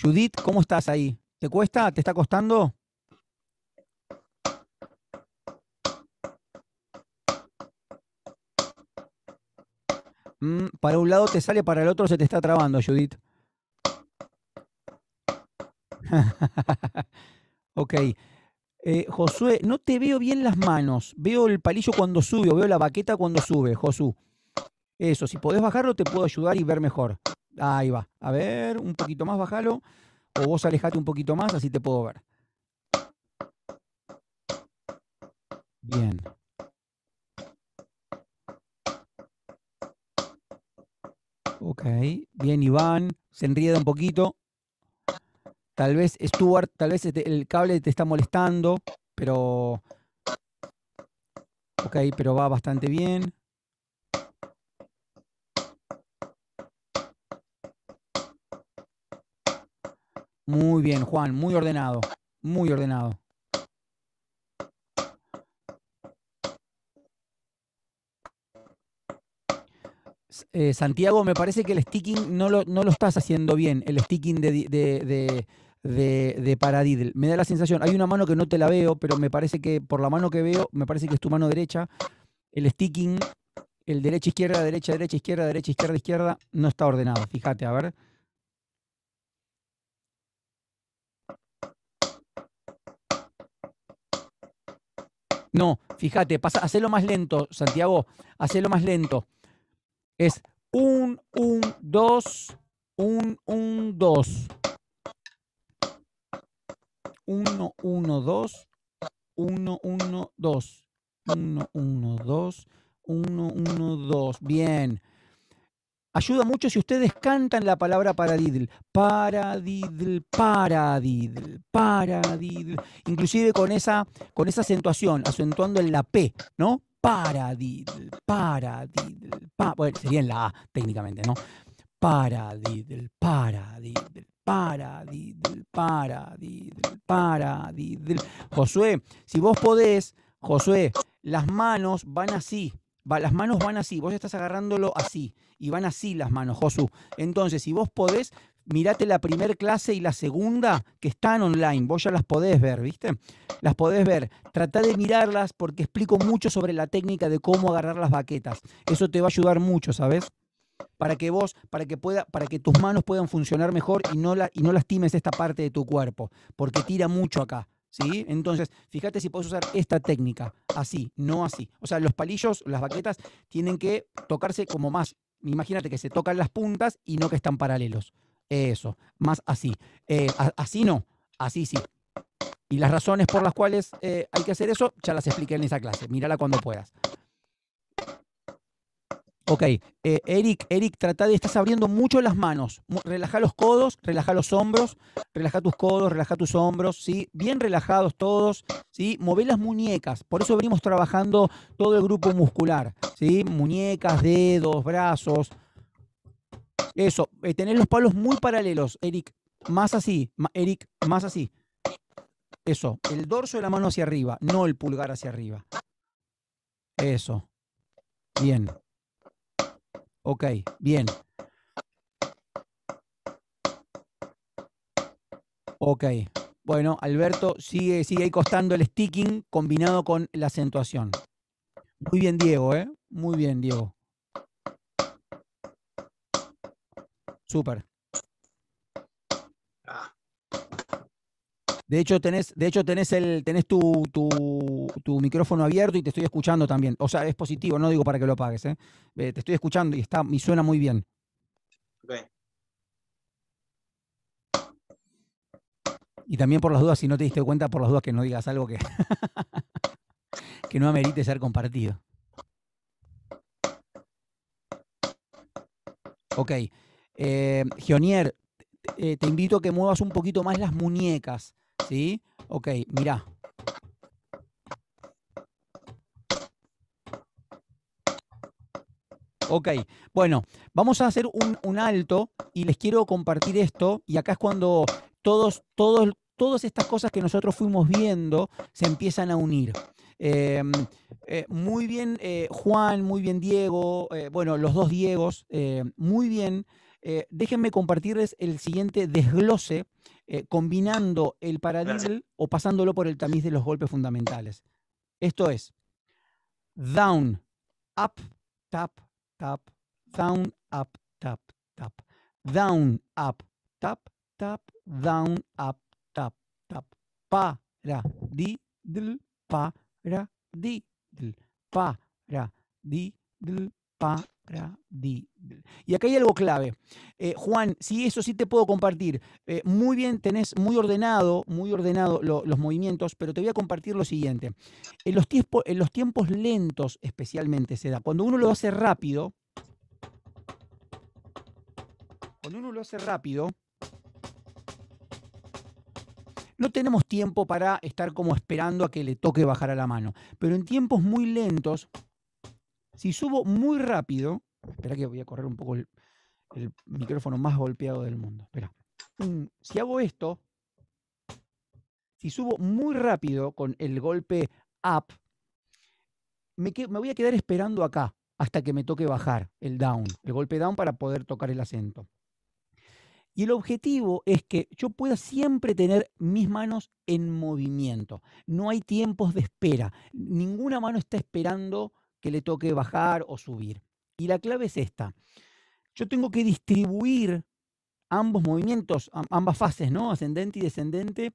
Judith, ¿cómo estás ahí? ¿Te cuesta? ¿Te está costando? Mm, para un lado te sale, para el otro se te está trabando, Judith. *laughs* ok. Eh, Josué, no te veo bien las manos. Veo el palillo cuando sube, o veo la baqueta cuando sube, Josué. Eso, si podés bajarlo, te puedo ayudar y ver mejor. Ahí va. A ver, un poquito más, bájalo. O vos alejate un poquito más, así te puedo ver. Bien. bien Iván, se enrieda un poquito. Tal vez Stuart, tal vez este, el cable te está molestando, pero... pero va bastante bien. Muy bien, Juan, muy ordenado, muy ordenado. Eh, Santiago, me parece que el sticking no lo, no lo estás haciendo bien, el sticking de, de, Paradiddle. Me da la sensación, hay una mano que no te la veo, pero me parece que por la mano que veo, me parece que es tu mano derecha. El sticking, el derecha, izquierda, derecha, derecha, izquierda, derecha, izquierda, izquierda, no está ordenado. Fíjate, a ver. No, fíjate, pasa, hacelo más lento, Santiago, hacelo más lento es 1, 1, 2, 1, 1, 2. 1, 1, 2, 1, 1, 2. 2, 1, 2. Bien. Ayuda mucho si ustedes cantan la palabra paradidl. Paradidl, paradidl, paradidl. Inclusive con esa, con esa acentuación, acentuando en la P, ¿no? para para pa, bueno, sería en la A técnicamente, ¿no? para Paradiddle, para paradiddle, para paradiddle. Josué, si vos podés, Josué, las manos van así. Va, las manos van así, vos estás agarrándolo así y van así las manos, Josué. Entonces, si vos podés, mirate la primera clase y la segunda que están online, vos ya las podés ver, ¿viste? Las podés ver. Trata de mirarlas porque explico mucho sobre la técnica de cómo agarrar las baquetas. Eso te va a ayudar mucho, ¿sabes? Para que vos, para que pueda, para que tus manos puedan funcionar mejor y no, la, y no lastimes esta parte de tu cuerpo, porque tira mucho acá. ¿Sí? Entonces, fíjate si podés usar esta técnica, así, no así. O sea, los palillos, las baquetas, tienen que tocarse como más. Imagínate que se tocan las puntas y no que están paralelos. Eso, más así. Eh, así no, así sí. Y las razones por las cuales eh, hay que hacer eso, ya las expliqué en esa clase. Mírala cuando puedas. Ok, eh, Eric, Eric, trata de, estás abriendo mucho las manos. Relaja los codos, relaja los hombros, relaja tus codos, relaja tus hombros, ¿sí? Bien relajados todos, ¿sí? Move las muñecas, por eso venimos trabajando todo el grupo muscular, Muñecas, dedos, brazos, eso, eh, tener los palos muy paralelos, Eric. Más así, Eric, más así. Eso, el dorso de la mano hacia arriba, no el pulgar hacia arriba. Eso. Bien. Ok, bien. Ok. Bueno, Alberto sigue, sigue ahí costando el sticking combinado con la acentuación. Muy bien, Diego, ¿eh? Muy bien, Diego. Súper. Ah. De hecho, tenés, de hecho, tenés el, tenés tu, tu, tu, micrófono abierto y te estoy escuchando también. O sea, es positivo, no digo para que lo apagues, ¿eh? eh te estoy escuchando y está, y suena muy bien. Y también por las dudas, si no te diste cuenta, por las dudas que no digas algo que, *laughs* que no amerite ser compartido. Ok. Eh, Gionier, eh, te, invito a que muevas un poquito más las muñecas, ¿sí? Ok, mirá. Ok, bueno, vamos a hacer un, alto y les quiero compartir esto. Y acá es cuando todos, todos, todas estas cosas que nosotros fuimos viendo se empiezan a unir. Em, eh, muy bien, eh, Juan, muy bien, Diego, bueno, los dos Diegos, muy bien. Eh, déjenme compartirles el siguiente desglose eh, combinando el paradiddle o pasándolo por el tamiz de los golpes fundamentales. Esto es down, up, tap, tap, down, up, tap, tap, down, up, tap, tap, down, up, tap, tap, pa, di, dl, pa, di, pa, di, y acá hay algo clave. Eh, Juan, sí, eso sí te puedo compartir. Eh, muy bien, tenés muy ordenado, muy ordenado los movimientos, pero te voy a compartir lo siguiente. En los, en los tiempos lentos especialmente se da. Cuando uno lo hace rápido, cuando uno lo hace rápido, no tenemos tiempo para estar como esperando a que le toque bajar a la mano. Pero en tiempos muy lentos, si subo muy rápido, espera que voy a correr un poco el, micrófono más golpeado del mundo. Espera. Mm, si hago esto, si subo muy rápido con el golpe up, me, me voy a quedar esperando acá hasta que me toque bajar el down, el golpe down para poder tocar el acento. Y el objetivo es que yo pueda siempre tener mis manos en movimiento. No hay tiempos de espera. Ninguna mano está esperando que le toque bajar o subir. Y la clave es esta. Yo tengo que distribuir ambos movimientos, ambas fases, ¿no? Ascendente y descendente,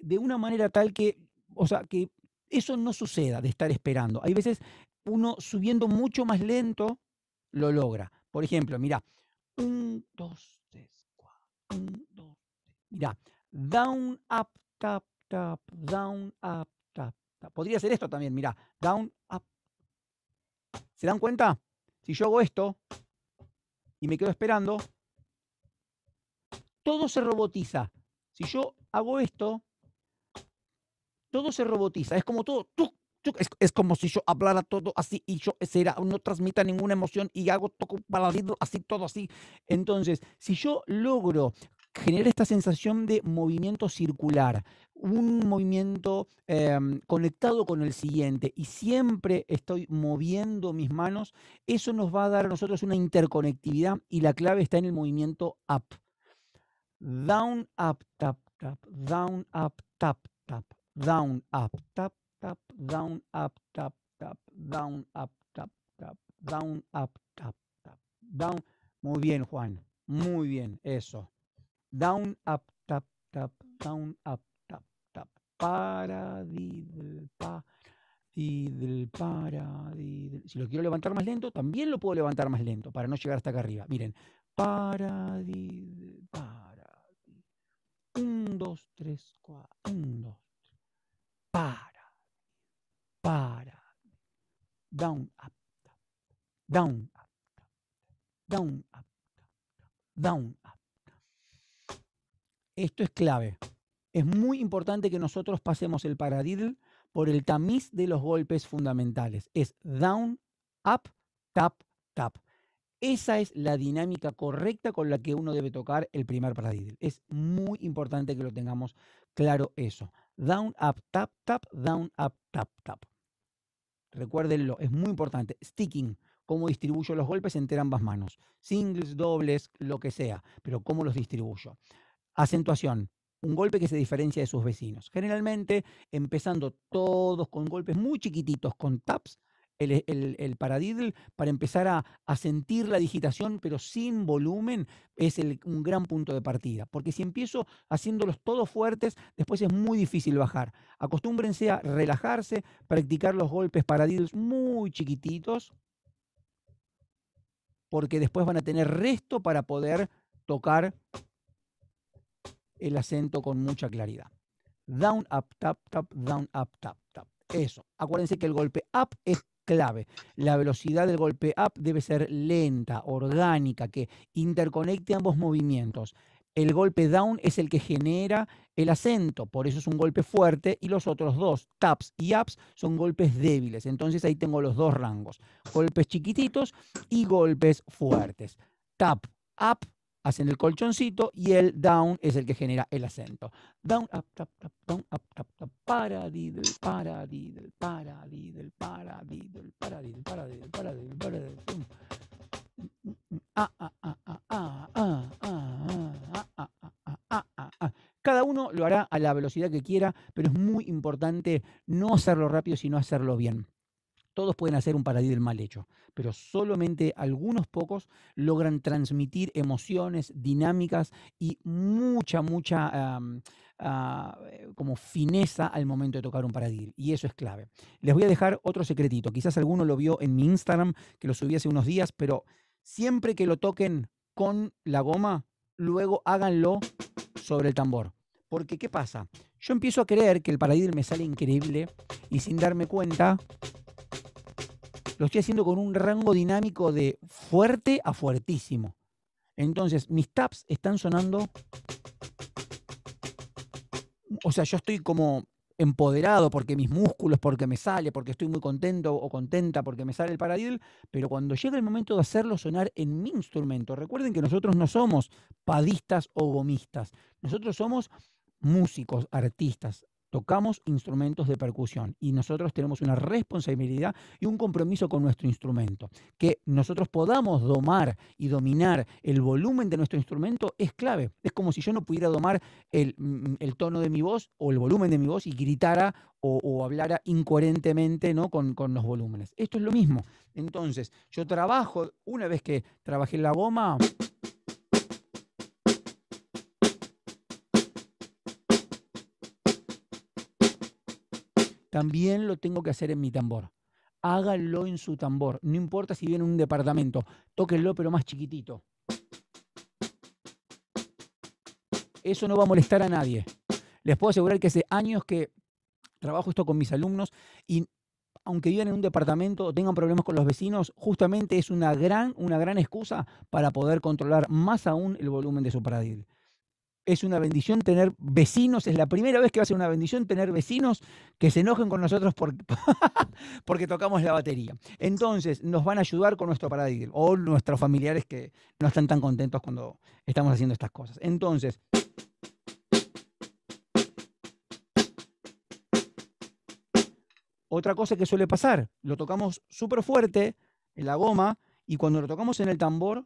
de una manera tal que, o sea, que eso no suceda de estar esperando. Hay veces uno subiendo mucho más lento lo logra. Por ejemplo, mira, un, dos tres cuatro un, dos tres Mira, down, up, tap, tap, down, up, tap, tap. Podría ser esto también, mira, down, up, ¿Se dan cuenta? Si yo hago esto y me quedo esperando, todo se robotiza. Si yo hago esto, todo se robotiza. Es como todo. Es, como si yo hablara todo así y yo no transmita ninguna emoción y hago toco así, todo así. Entonces, si yo logro generar esta sensación de movimiento circular, un movimiento em, conectado con el siguiente y siempre estoy moviendo mis manos, eso nos va a dar a nosotros una interconectividad y la clave está en el movimiento up. Down, up, tap, tap, down, up, tap, tap, down, up, tap, tap, down, up, tap, tap, down, up, tap, tap, down, up, tap, tap, down. Muy bien, Juan. Muy bien, eso. Down, up, tap, tap, down, up, para, didel, pa, didel, para, didel. Si lo quiero levantar más lento, también lo puedo levantar más lento para no llegar hasta acá arriba. Miren, para, didel, para, Un, dos, tres, cuatro. Un, dos, Para, para. Down, up, Down, up, Down, up. Down, up. Esto es clave es muy importante que nosotros pasemos el paradiddle por el tamiz de los golpes fundamentales. Es down, up, tap, tap. Esa es la dinámica correcta con la que uno debe tocar el primer paradiddle. Es muy importante que lo tengamos claro eso. Down, up, tap, tap, down, up, tap, tap. Recuérdenlo, es muy importante. Sticking, cómo distribuyo los golpes entre ambas manos. Singles, dobles, lo que sea, pero cómo los distribuyo. Acentuación, un golpe que se diferencia de sus vecinos. Generalmente, empezando todos con golpes muy chiquititos, con taps, el, e, el, paradiddle, para empezar a, sentir la digitación, pero sin volumen, es un gran punto de partida. Porque si empiezo haciéndolos todos fuertes, después es muy difícil bajar. Acostúmbrense a relajarse, practicar los golpes paradiddles muy chiquititos, porque después van a tener resto para poder tocar el acento con mucha claridad. Down, up, tap, tap, down, up, tap, tap. Eso. Acuérdense que el golpe up es clave. La velocidad del golpe up debe ser lenta, orgánica, que interconecte ambos movimientos. El golpe down es el que genera el acento, por eso es un golpe fuerte, y los otros dos, taps y ups, son golpes débiles. Entonces ahí tengo los dos rangos, golpes chiquititos y golpes fuertes. Tap, up, hacen el colchoncito y el down es el que genera el acento. Down, up, tap, tap, down, up, tap, tap, para paradidel, para paradidel, para paradidel, para paradidel. para ah, para ah, ah, ah, ah, ah, ah, ah, ah, ah. Cada uno lo hará a la velocidad que quiera, pero es muy importante no hacerlo rápido, sino hacerlo bien. Todos pueden hacer un paradil mal hecho, pero solamente algunos pocos logran transmitir emociones, dinámicas y mucha, mucha ah, eh, como fineza al momento de tocar un paradil Y eso es clave. Les voy a dejar otro secretito. Quizás alguno lo vio en mi Instagram, que lo subí hace unos días, pero siempre que lo toquen con la goma, luego háganlo sobre el tambor. Porque, ¿qué pasa? Yo empiezo a creer que el paradigma me sale increíble y sin darme cuenta, lo estoy haciendo con un rango dinámico de fuerte a fuertísimo. Entonces, mis taps están sonando. O sea, yo estoy como empoderado porque mis músculos, porque me sale, porque estoy muy contento o contenta porque me sale el paradiddle, pero cuando llega el momento de hacerlo sonar en mi instrumento, recuerden que nosotros no somos padistas o gomistas, nosotros somos músicos, artistas, tocamos instrumentos de percusión y nosotros tenemos una responsabilidad y un compromiso con nuestro instrumento. Que nosotros podamos domar y dominar el volumen de nuestro instrumento es clave. Es como si yo no pudiera domar el, mm, tono de mi voz o el volumen de mi voz y gritara o, hablara incoherentemente ¿no? Con, con, los volúmenes. Esto es lo mismo. Entonces, yo trabajo, una vez que trabajé la goma... también lo tengo que hacer en mi tambor. Háganlo en su tambor, no importa si viene en un departamento, tóquenlo pero más chiquitito. Eso no va a molestar a nadie. Les puedo asegurar que hace años que trabajo esto con mis alumnos y aunque vivan en un departamento o tengan problemas con los vecinos, justamente es una gran, una gran excusa para poder controlar más aún el volumen de su paradigma es una bendición tener vecinos, es la primera vez que va a ser una bendición tener vecinos que se enojen con nosotros *laughs* porque tocamos la batería. Entonces, nos van a ayudar con nuestro paradigma o nuestros familiares que no están tan contentos cuando estamos haciendo estas cosas. Entonces... Otra cosa que suele pasar, lo tocamos súper fuerte en la goma y cuando lo tocamos en el tambor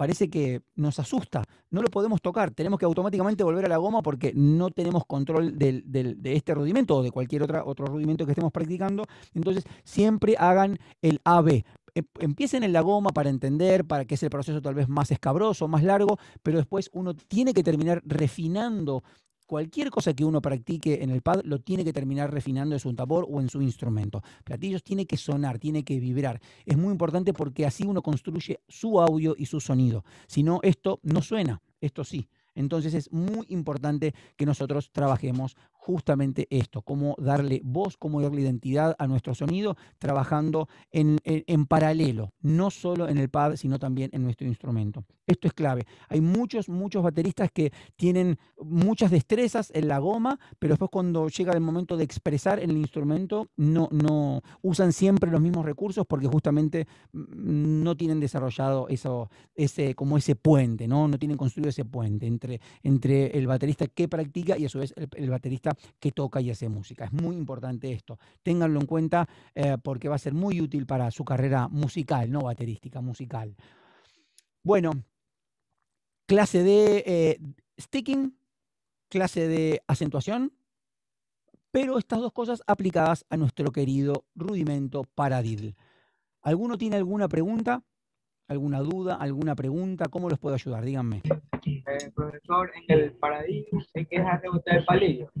parece que nos asusta, no lo podemos tocar, tenemos que automáticamente volver a la goma porque no tenemos control de este rudimento o de cualquier otra, otro rudimento que estemos practicando. Entonces, siempre hagan el AB. Em, empiecen en la goma para entender, para que es el proceso tal vez más escabroso, más largo, pero después uno tiene que terminar refinando cualquier cosa que uno practique en el pad lo tiene que terminar refinando en su tabor o en su instrumento. Platillos tiene que sonar, tiene que vibrar. Es muy importante porque así uno construye su audio y su sonido. Si no, esto no suena, esto sí. Entonces es muy importante que nosotros trabajemos justamente esto, cómo darle voz, cómo darle identidad a nuestro sonido, trabajando en, paralelo, no solo en el pad, sino también en nuestro instrumento. Esto es clave. Hay muchos, muchos bateristas que tienen muchas destrezas en la goma, pero después cuando llega el momento de expresar en el instrumento, no, no usan siempre los mismos recursos porque justamente mm, no tienen desarrollado eso, ese, como ese puente, ¿no? No tienen construido ese puente entre, entre el baterista que practica y a su vez el baterista que toca y hace música. Es muy importante esto. Ténganlo en cuenta eh, porque va a ser muy útil para su carrera musical, no baterística, musical. Bueno, clase de eh, sticking, clase de acentuación, pero estas dos cosas aplicadas a nuestro querido rudimento para ¿Alguno tiene alguna pregunta? ¿Alguna duda? ¿Alguna pregunta? ¿Cómo los puedo ayudar? Díganme profesor en el paradigma hay que dejar rebotar el palillo.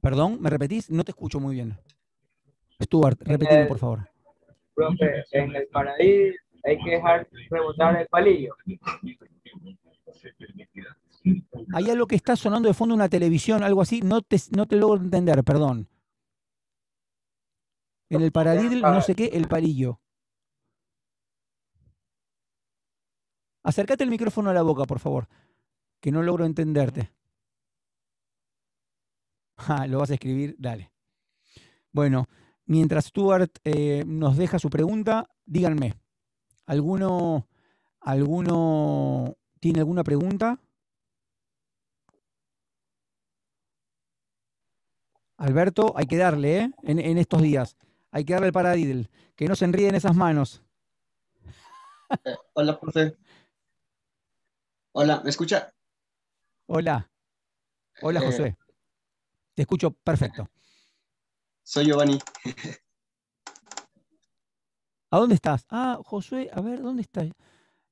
Perdón, ¿me repetís? No te escucho muy bien. Stuart, repíteme, eh, por favor. Profe, en el paradigma hay que dejar rebotar el palillo. Hay algo que está sonando de fondo una televisión, algo así, no te, no te logro entender, perdón. En el paradigma, no sé qué, el palillo. Acércate el micrófono a la boca, por favor, que no logro entenderte. *laughs* Ah, lo vas a escribir, dale. Bueno, mientras Stuart eh, nos deja su pregunta, díganme, ¿alguno, alguno tiene alguna pregunta? Alberto, hay que darle, ¿eh? en, estos días. Hay que darle el paradiddle, Que no se enríen esas manos. Eh, hola, profe. Hola, ¿me escucha? Hola. Hola, eh, José. Te escucho perfecto. Soy Giovanni. ¿A dónde estás? Ah, José, a ver, ¿dónde estás?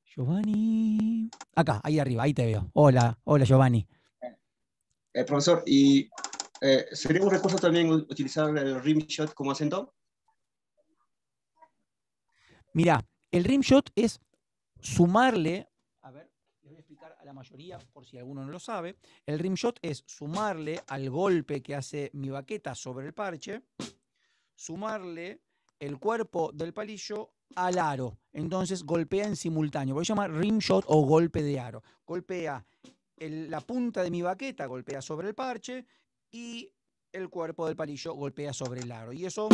Giovanni. Acá, ahí arriba, ahí te veo. Hola, hola Giovanni. Eh, profesor, ¿y eh, sería un recurso también utilizar el rimshot como acento? Mira, el rimshot es sumarle la mayoría, por si alguno no lo sabe, el rimshot es sumarle al golpe que hace mi baqueta sobre el parche, sumarle el cuerpo del palillo al aro. Entonces golpea en simultáneo. Voy a llamar rimshot o golpe de aro. Golpea la punta de mi baqueta, golpea sobre el parche y el cuerpo del palillo golpea sobre el aro. Y eso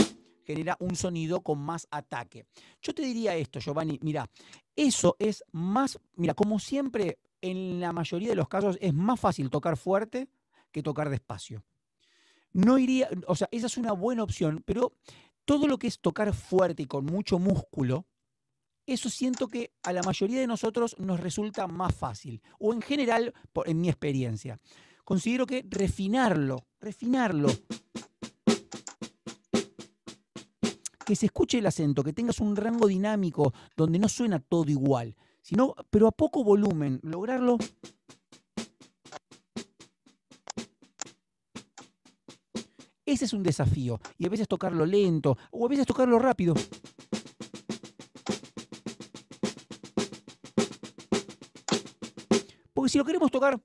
genera un sonido con más ataque. Yo te diría esto, Giovanni, mira, eso es más, mira, como siempre en la mayoría de los casos es más fácil tocar fuerte que tocar despacio. No iría, o sea, esa es una buena opción, pero todo lo que es tocar fuerte y con mucho músculo, eso siento que a la mayoría de nosotros nos resulta más fácil, o en general, en mi experiencia. Considero que refinarlo, refinarlo, que se escuche el acento, que tengas un rango dinámico donde no suena todo igual pero a poco volumen, lograrlo Ese es un desafío. Y a veces tocarlo lento o a veces tocarlo rápido. Porque si lo queremos tocar...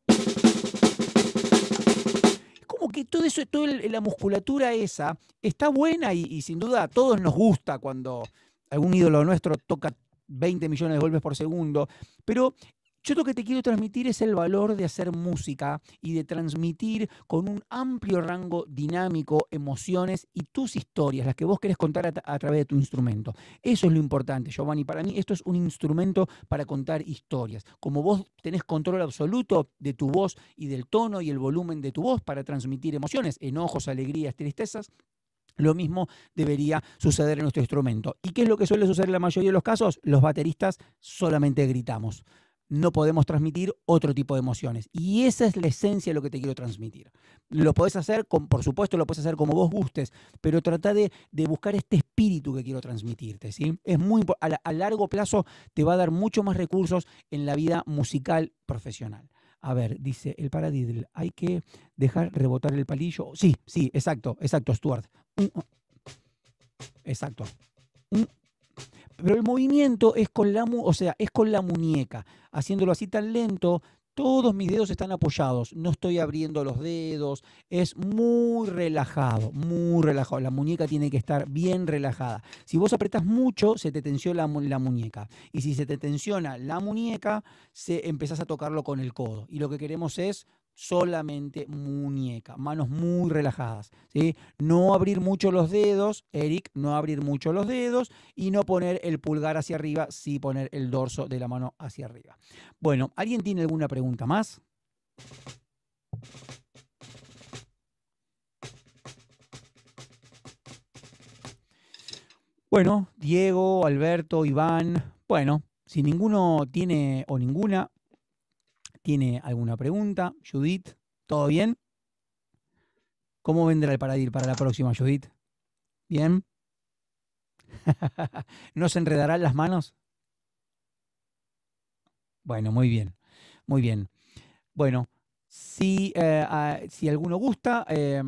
Como que todo eso, toda la musculatura esa está buena y sin duda a todos nos gusta cuando algún ídolo nuestro toca 20 millones de golpes por segundo, pero yo lo que te quiero transmitir es el valor de hacer música y de transmitir con un amplio rango dinámico emociones y tus historias, las que vos querés contar a, a, través de tu instrumento. Eso es lo importante, Giovanni. Para mí esto es un instrumento para contar historias. Como vos tenés control absoluto de tu voz y del tono y el volumen de tu voz para transmitir emociones, enojos, alegrías, tristezas, lo mismo debería suceder en nuestro instrumento. ¿Y qué es lo que suele suceder en la mayoría de los casos? Los bateristas solamente gritamos. No podemos transmitir otro tipo de emociones. Y esa es la esencia de lo que te quiero transmitir. Lo podés hacer, con, por supuesto, lo puedes hacer como vos gustes, pero trata de, buscar este espíritu que quiero transmitirte. Es muy, a, a largo plazo te va a dar muchos más recursos en la vida musical profesional. A ver, dice el paradiddle, hay que dejar rebotar el palillo. Sí, sí, exacto, exacto, Stuart exacto. pero el movimiento es con la, o sea, es con la muñeca, haciéndolo así tan lento, todos mis dedos están apoyados, no estoy abriendo los dedos, es muy relajado, muy relajado. La muñeca tiene que estar bien relajada. Si vos apretás mucho, se te tensiona la, la, muñeca. Y si se te tensiona la muñeca, se, empezás a tocarlo con el codo. Y lo que queremos es solamente muñeca, manos muy relajadas. ¿sí? No abrir mucho los dedos, Eric, no abrir mucho los dedos y no poner el pulgar hacia arriba, sí poner el dorso de la mano hacia arriba. Bueno, ¿alguien tiene alguna pregunta más? Bueno, Diego, Alberto, Iván, bueno, si ninguno tiene o ninguna tiene alguna pregunta. Judith, ¿todo bien? ¿Cómo vendrá el paradir para la próxima, Judith? ¿Bien? *laughs* ¿No se enredarán las manos? Bueno, muy bien, muy bien. Bueno, si, eh, alguno gusta, eh,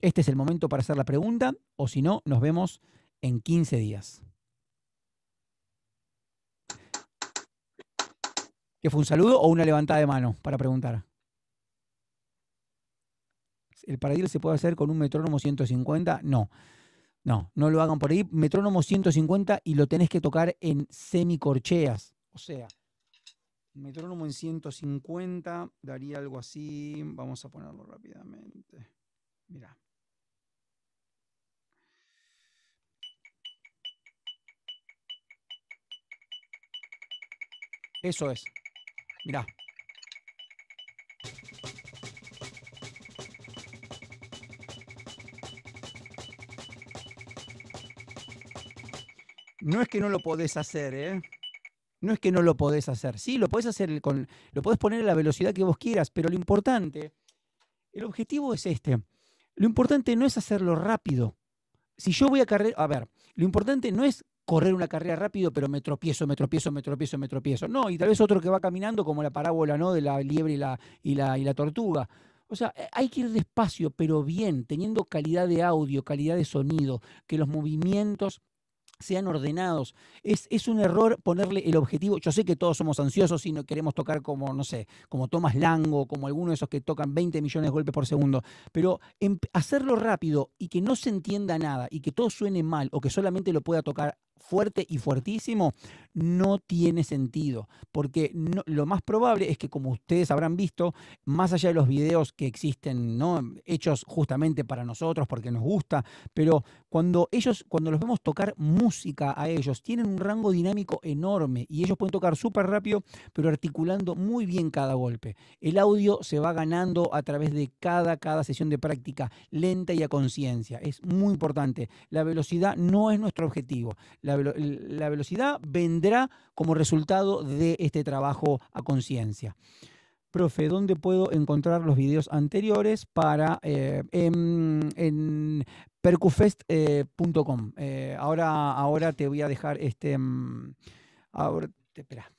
este es el momento para hacer la pregunta o si no, nos vemos en 15 días. ¿Qué fue un saludo o una levantada de mano para preguntar? ¿El paradil se puede hacer con un metrónomo 150? No. No, no lo hagan por ahí. Metrónomo 150 y lo tenés que tocar en semicorcheas. O sea, metrónomo en 150 daría algo así. Vamos a ponerlo rápidamente. Mirá. Eso es. Mirá. No es que no lo podés hacer, ¿eh? No es que no lo podés hacer. Sí, lo podés hacer con. Lo podés poner a la velocidad que vos quieras, pero lo importante, el objetivo es este. Lo importante no es hacerlo rápido. Si yo voy a carrera. A ver, lo importante no es correr una carrera rápido, pero me tropiezo, me tropiezo, me tropiezo, me tropiezo. No, y tal vez otro que va caminando como la parábola, ¿no? De la liebre y la, y la, y la tortuga. O sea, eh, hay que ir despacio, pero bien, teniendo calidad de audio, calidad de sonido, que los movimientos sean ordenados. Es, un error ponerle el objetivo. Yo sé que todos somos ansiosos y no queremos tocar como, no sé, como Tomás Lango, como alguno de esos que tocan 20 millones de golpes por segundo, pero em, hacerlo rápido y que no se entienda nada y que todo suene mal o que solamente lo pueda tocar fuerte y fuertísimo, no tiene sentido, porque lo más probable es que como ustedes habrán visto, más allá de los videos que existen, hechos justamente para nosotros porque nos gusta, pero cuando ellos cuando los vemos tocar música a ellos, tienen un rango dinámico enorme y ellos pueden tocar súper rápido, pero articulando muy bien cada golpe. El audio se va ganando a través de cada cada sesión de práctica lenta y a conciencia. Es muy importante. La velocidad no es nuestro objetivo. La, velocidad vendrá como resultado de este trabajo a conciencia. Profe, ¿dónde puedo encontrar los videos anteriores para eh, en, percufest.com? Eh, eh, ahora, ahora te voy a dejar este. Mm, ahora, espera,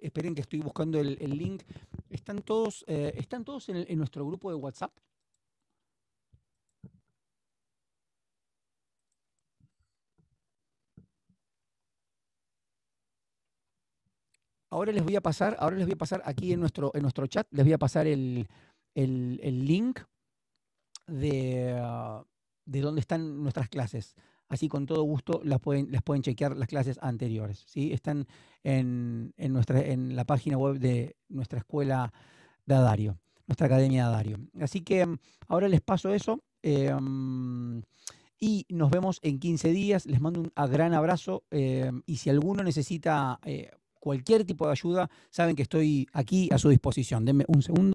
esperen que estoy buscando el, link. ¿Están todos, eh, ¿están todos en, nuestro grupo de WhatsApp? Ahora les voy a pasar, ahora les voy a pasar aquí en nuestro, en nuestro chat, les voy a pasar el, link de, de, dónde están nuestras clases así con todo gusto las pueden, pueden chequear las clases anteriores. Están en, nuestra, en la página web de nuestra escuela de Adario, nuestra academia de Adario. Así que mm, ahora les paso eso. Em, y nos vemos en 15 días. Les mando un gran abrazo. Em, y si alguno necesita eh, cualquier tipo de ayuda, saben que estoy aquí a su disposición. Denme un segundo.